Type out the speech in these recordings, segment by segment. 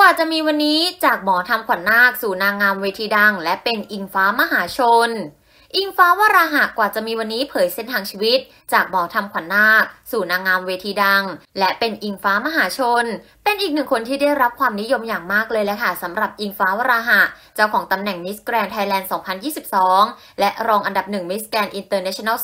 ว่าจะมีวันนี้จากหมอทำขวัญนนาค สู่นางงามเวทีดังและเป็นอิงฟ้ามหาชน อิงฟ้าวราหะกว่าจะมีวันนี้เผยเส้นทางชีวิต จากหมอทำขวัญนนาค สู่นางงามเวทีดังและเป็นอิงฟ้ามหาชนเป็นอีกหนึ่งคนที่ได้รับความนิยมอย่างมากเลยแหละค่ะสำหรับอิงฟ้าวราหะ เจ้าของตำแหน่งมิสแกรนด์ไทยแลนด์ 2022 และรองอันดับหนึ่งมิสแกรนด์อินเตอร์เนชั่นแนล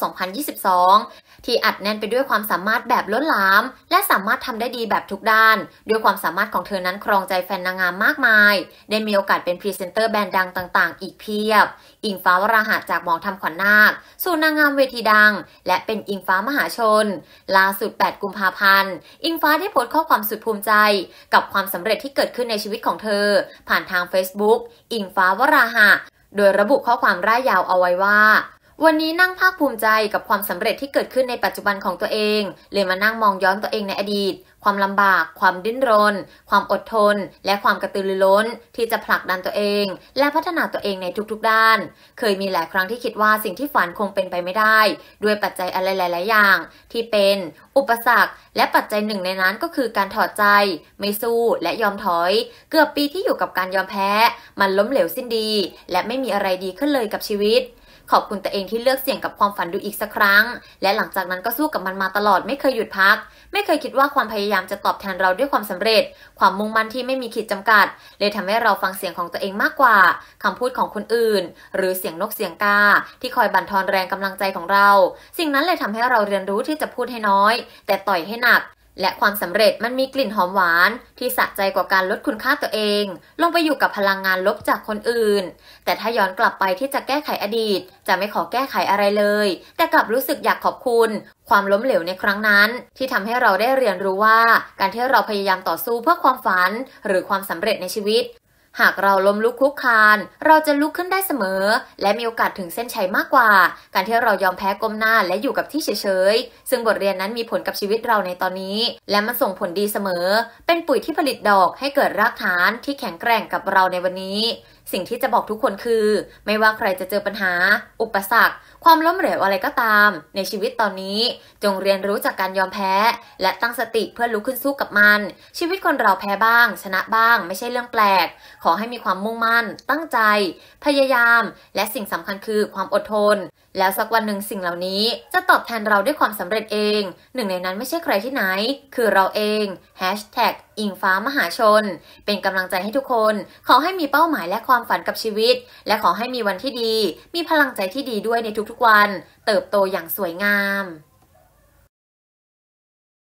2022 ที่อัดแน่นไปด้วยความสามารถแบบล้นหลามและสามารถทำได้ดีแบบทุกด้าน ด้วยความสามารถของเธอนั้นครองใจแฟนนางงามมากมาย ได้มีโอกาสเป็นพรีเซนเตอร์แบรนด์ดังต่างๆ อีกเพียบ อิงฟ้าวราหะจากหมองทำขวัญนาคสู่นางงามเวทีดัง และเป็นอิงฟ้ามหาชนล่าสุด 8 กุมภาพันธ์อิงฟ้าได้โพสต์ข้อความสุดภูมิใจกับความสำเร็จที่เกิดขึ้นในชีวิตของเธอ ผ่านทาง Facebook อิงฟ้าวราหะ โดยระบุข้อความร่ายยาวเอาไว้ว่าวันนี้นั่งภาคภูมิใจกับความสำเร็จที่เกิดขึ้นในปัจจุบันของตัวเอง เลยมานั่งมองย้อนตัวเองในอดีต ความลำบากความดิ้นรนความอดทน และความกระตือรือร้นที่จะผลักดันตัวเอง และพัฒนาตัวเองในทุกๆด้าน เคยมีหลายครั้งที่คิดว่าสิ่งที่ฝันคงเป็นไปไม่ได้ ด้วยปัจจัยอะไรหลายๆอย่าง ที่เป็น อุปสรรค และปัจจัยหนึ่งในนั้นก็คือ การถอดใจ ไม่สู้และยอมถอย เกือบปีที่อยู่กับการยอมแพ้มันล้มเหลวสิ้นดี และไม่มีอะไรดีขึ้นเลยกับชีวิตขอบคุณตัวเองที่เลือกเสี่ยงกับความฝันดูอีกสักครั้ง และหลังจากนั้นก็สู้กับมันมาตลอดไม่เคยหยุดพัก ไม่เคยคิดว่าความพยายามจะตอบแทนเราด้วยความสำเร็จ ความมุ่งมั่นที่ไม่มีขีดจำกัด เลยทำให้เราฟังเสียงของตัวเองมากกว่า คำพูดของคนอื่น หรือเสียงนกเสียงกาที่คอยบั่นทอนแรงกำลังใจของเรา สิ่งนั้นเลยทำให้เราเรียนรู้ที่จะพูดให้น้อย แต่ต่อยให้หนักและความสำเร็จมันมีกลิ่นหอมหวานที่สะใจกว่าการลดคุณค่าตัวเอง ลงไปอยู่กับพลังงานลบจากคนอื่น แต่ถ้าย้อนกลับไปที่จะแก้ไขอดีต จะไม่ขอแก้ไขอะไรเลย แต่กลับรู้สึกอยากขอบคุณ ความล้มเหลวในครั้งนั้น ที่ทำให้เราได้เรียนรู้ว่า การที่เราพยายามต่อสู้เพื่อความฝัน หรือความสำเร็จในชีวิตหากเราล้มลุกคลุกคลาน เราจะลุกขึ้นได้เสมอ และมีโอกาสถึงเส้นชัยมากกว่า การที่เรายอมแพ้ก้มหน้าและอยู่กับที่เฉยๆ ซึ่งบทเรียนนั้นมีผลกับชีวิตเราในตอนนี้ และมันส่งผลดีเสมอ เป็นปุ๋ยที่ผลิตดอกให้เกิดรากฐานที่แข็งแกร่งกับเราในวันนี้สิ่งที่จะบอกทุกคนคือ ไม่ว่าใครจะเจอปัญหา อุปสรรค ความล้มเหลวอะไรก็ตาม ในชีวิตตอนนี้ จงเรียนรู้จากการยอมแพ้ และตั้งสติเพื่อลุกขึ้นสู้กับมัน ชีวิตคนเราแพ้บ้าง ชนะบ้าง ไม่ใช่เรื่องแปลก ขอให้มีความมุ่งมั่น ตั้งใจ พยายาม และสิ่งสำคัญคือความอดทน แล้วสักวันหนึ่งสิ่งเหล่านี้ จะตอบแทนเราด้วยความสำเร็จเอง หนึ่งในนั้นไม่ใช่ใครที่ไหน คือเราเอง Hashtag อิงฟ้ามหาชน เป็นกำลังใจให้ทุกคน ขอให้มีเป้าหมายและความฝันกับชีวิต และขอให้มีวันที่ดี มีพลังใจที่ดีด้วยในทุกๆวัน เติบโตอย่างสวยงาม